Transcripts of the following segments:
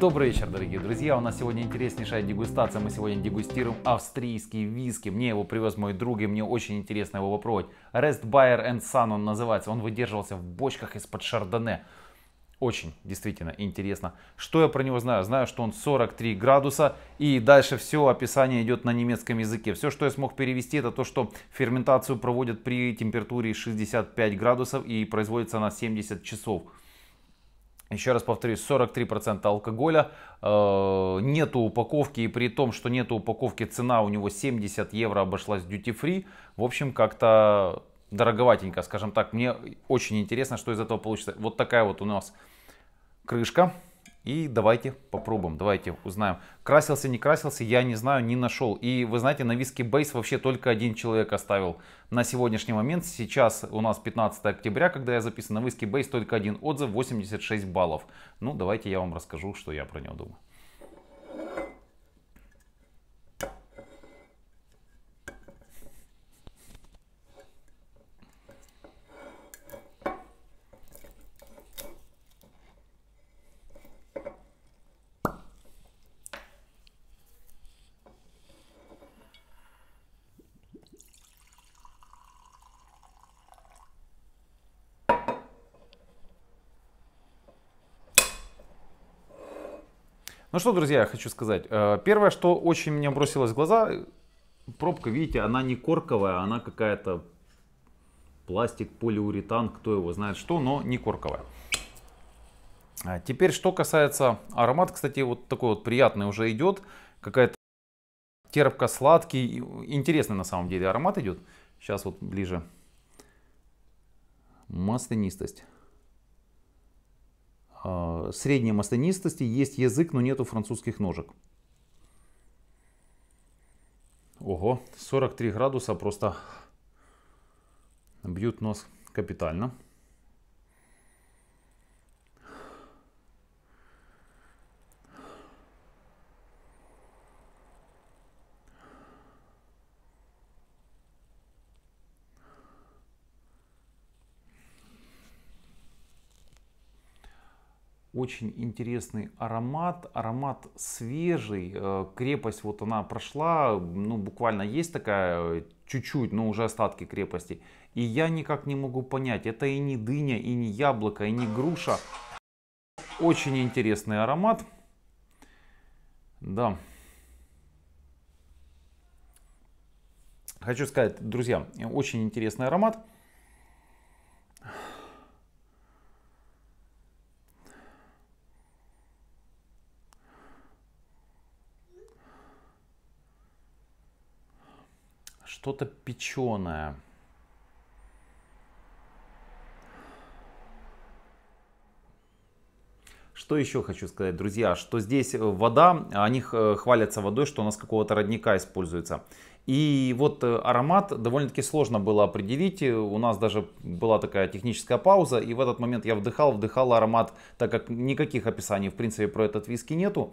Добрый вечер, дорогие друзья. У нас сегодня интереснейшая дегустация. Мы сегодня дегустируем австрийский виски. Мне его привез мой друг, и мне очень интересно его попробовать. Rest Bayer and Sun он называется. Он выдерживался в бочках из-под шардоне. Очень, действительно, интересно. Что я про него знаю? Знаю, что он 43 градуса. И дальше все описание идет на немецком языке. Все, что я смог перевести, это то, что ферментацию проводят при температуре 65 градусов и производится на 70 часов. Еще раз повторюсь, 43% алкоголя, э, нету упаковки, и при том, что нету упаковки, цена у него 70 евро обошлась duty-free. В общем, как-то дороговатенько, скажем так. Мне очень интересно, что из этого получится. Вот такая вот у нас крышка. И давайте попробуем, давайте узнаем. Красился, не красился, я не знаю, не нашел. И вы знаете, на виски бейс вообще только один человек оставил на сегодняшний момент. Сейчас у нас 15 октября, когда я записан на виски бейс, только один отзыв, 86 баллов. Ну, давайте я вам расскажу, что я про него думаю. Ну что, друзья, я хочу сказать. Э, первое, что очень мне бросилось в глаза, пробка, видите, она не корковая, она какая-то пластик, полиуретан, кто его знает что, но не корковая. А теперь, что касается аромат, кстати, вот такой вот приятный уже идет, какая-то терпко-сладкий, интересный на самом деле аромат идет. Сейчас вот ближе. Маслянистость. Э, средней маслянистости есть язык, но нету французских ножек. Ого, 43 градуса просто бьют нос капитально. очень интересный аромат, аромат свежий, э, крепость вот она прошла, ну буквально есть такая чуть-чуть, но уже остатки крепости. И я никак не могу понять, это и не дыня, и не яблоко, и не груша. Очень интересный аромат. Да. Хочу сказать, друзья, очень интересный аромат. что-то печеное. Что еще хочу сказать, друзья, что здесь э, вода, они э, хвалятся водой, что у нас какого-то родника используется. И вот э, аромат довольно-таки сложно было определить, у нас даже была такая техническая пауза, и в этот момент я вдыхал, вдыхал аромат, так как никаких описаний в принципе про этот виски нету.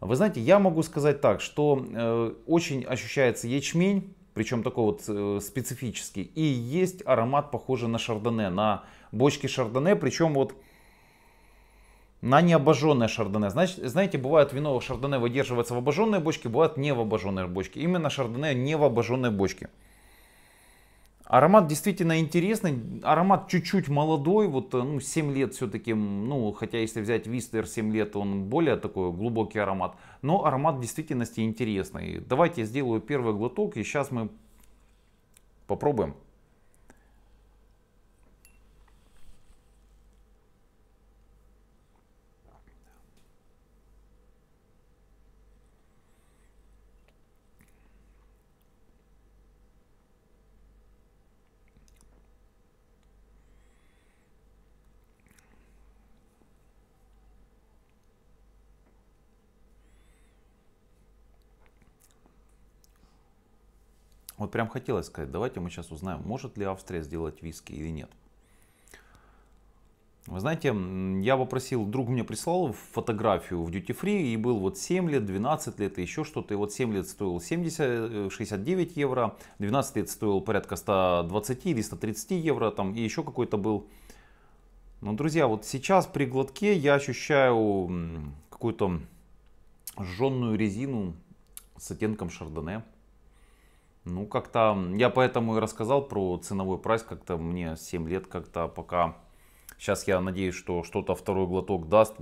Вы знаете, я могу сказать так, что э, очень ощущается ячмень, причем такой вот э, специфический. И есть аромат, похожий на шардоне, на бочки шардоне, причем вот на необожженное шардоне. Значит, знаете, бывает вино шардоне выдерживается в обожженной бочке, бывает не в обожженной бочке. Именно шардоне не в обожженной бочке. Аромат действительно интересный, аромат чуть-чуть молодой, вот э, ну, 7 лет все-таки, ну хотя если взять Вистер 7 лет, он более такой глубокий аромат, но аромат в действительности интересный. Давайте я сделаю первый глоток и сейчас мы попробуем. Вот прям хотелось сказать, давайте мы сейчас узнаем, может ли Австрия сделать виски или нет. Вы знаете, я попросил, друг мне прислал фотографию в Duty Free и был вот 7 лет, 12 лет и еще что-то. И вот 7 лет стоил 70, 69 э, евро, 12 лет стоил порядка 120 или 130 евро там и еще какой-то был. Но, друзья, вот сейчас при глотке я ощущаю какую-то жженную резину с оттенком шардоне. Ну, как-то я поэтому и рассказал про ценовой прайс, как-то мне 7 лет как-то пока... Сейчас я надеюсь, что что-то второй глоток даст.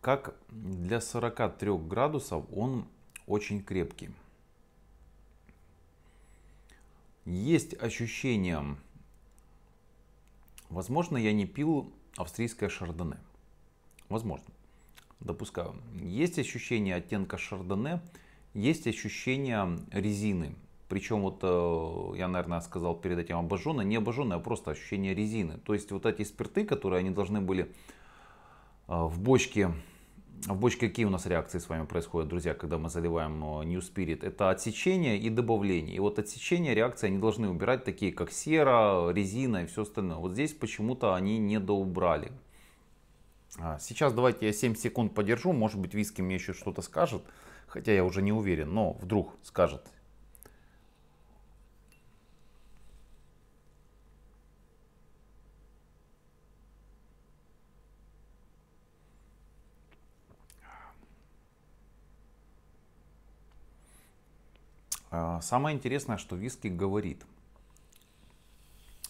Как для 43 градусов он очень крепкий есть ощущение, возможно, я не пил австрийское шардоне. Возможно. Допускаю. Есть ощущение оттенка шардоне, есть ощущение резины. Причем вот, э, я, наверное, сказал перед этим обожженное, не обожженное, а просто ощущение резины. То есть вот эти спирты, которые они должны были э, в бочке в бочке какие у нас реакции с вами происходят, друзья, когда мы заливаем э, New Spirit? Это отсечение и добавление. И вот отсечение, реакции, они должны убирать такие, как сера, резина и все остальное. Вот здесь почему-то они не доубрали. А, сейчас давайте я 7 секунд подержу, может быть виски мне еще что-то скажет, хотя я уже не уверен, но вдруг скажет. А, самое интересное, что виски говорит.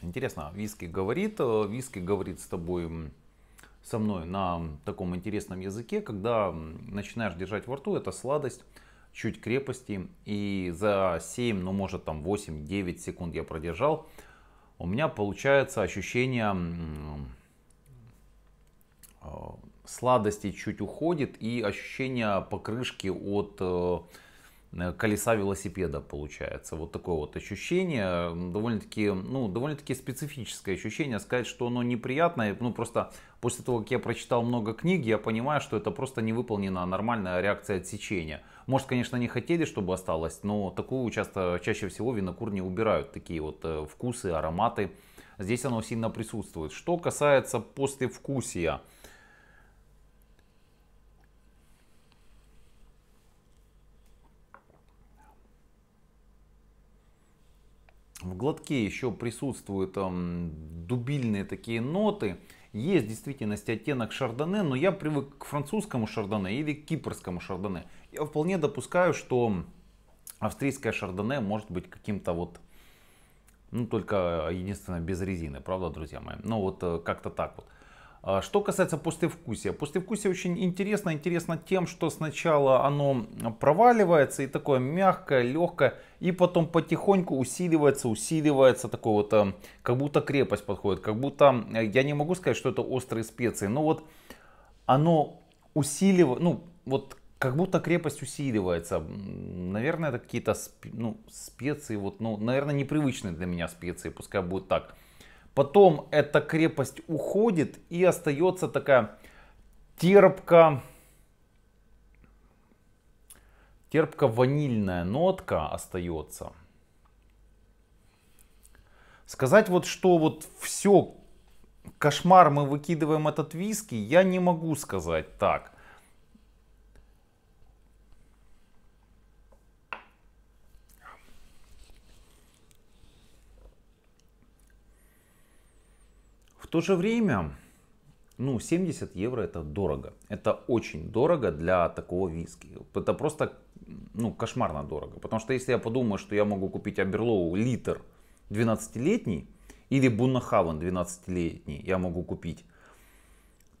Интересно, виски говорит, э, виски говорит с тобой, со мной на таком интересном языке, когда начинаешь держать во рту, это сладость, чуть крепости, и за 7, ну может там 8-9 секунд я продержал, у меня получается ощущение э, сладости чуть уходит и ощущение покрышки от э, Э, колеса велосипеда получается. Вот такое вот ощущение, довольно-таки, ну, довольно-таки специфическое ощущение. Сказать, что оно неприятное, ну, просто после того, как я прочитал много книг, я понимаю, что это просто не выполнена нормальная реакция отсечения. Может, конечно, не хотели, чтобы осталось, но такую часто, чаще всего винокур не убирают. Такие вот э, вкусы, ароматы. Здесь оно сильно присутствует. Что касается послевкусия, в глотке еще присутствуют эм, дубильные такие ноты. Есть в действительности оттенок шардоне, но я привык к французскому шардоне или к кипрскому шардоне. Я вполне допускаю, что австрийское шардоне может быть каким-то вот, ну только э, единственное без резины, правда, друзья мои? Ну вот э, как-то так вот. А, что касается послевкусия, послевкусие очень интересно. Интересно тем, что сначала оно проваливается и такое мягкое, легкое, и потом потихоньку усиливается, усиливается, такой вот, э, как будто крепость подходит, как будто, э, я не могу сказать, что это острые специи, но вот оно усиливает, ну вот как будто крепость усиливается. Наверное, это какие-то ну, специи, вот, ну, наверное, непривычные для меня специи, пускай будет так. Потом эта крепость уходит и остается такая терпко, терпко ванильная нотка остается. Сказать вот, что вот все, кошмар, мы выкидываем этот виски, я не могу сказать так. В то же время, ну, 70 евро это дорого. Это очень дорого для такого виски. Это просто, ну, кошмарно дорого. Потому что если я подумаю, что я могу купить Аберлоу литр 12-летний, или Буннахавен 12-летний я могу купить,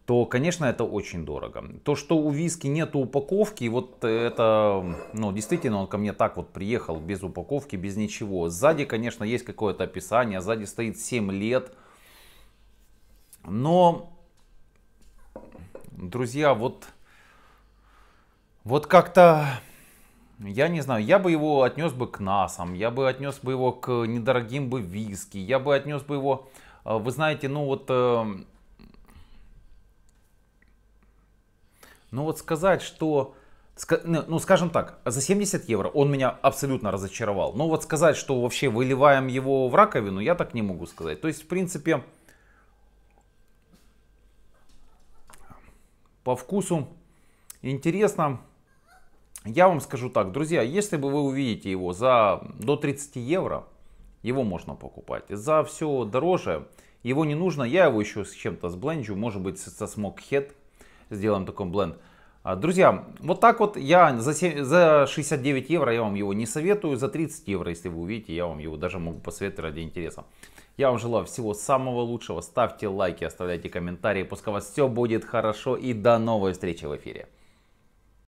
то, конечно, это очень дорого. То, что у виски нет упаковки, вот э, это, ну, действительно, он ко мне так вот приехал, без упаковки, без ничего. Сзади, конечно, есть какое-то описание, сзади стоит 7 лет, но, друзья, вот, вот как-то, я не знаю, я бы его отнес бы к насам, я бы отнес бы его к недорогим бы виски, я бы отнес бы его, э, вы знаете, ну вот, э, ну вот сказать, что ну, ну, скажем так, за 70 евро он меня абсолютно разочаровал. Но вот сказать, что вообще выливаем его в раковину, я так не могу сказать. То есть, в принципе, по вкусу, интересно. Я вам скажу так, друзья, если бы вы увидите его за до 30 евро, его можно покупать. За все дороже его не нужно. Я его еще с чем-то сбленджу, может быть со смокхед сделаем такой бленд. А, друзья, вот так вот я за, 7, за 69 евро, я вам его не советую, за 30 евро, если вы увидите, я вам его даже могу посоветовать ради интереса. Я вам желаю всего самого лучшего, ставьте лайки, оставляйте комментарии, пускай у вас все будет хорошо и до новой встречи в эфире.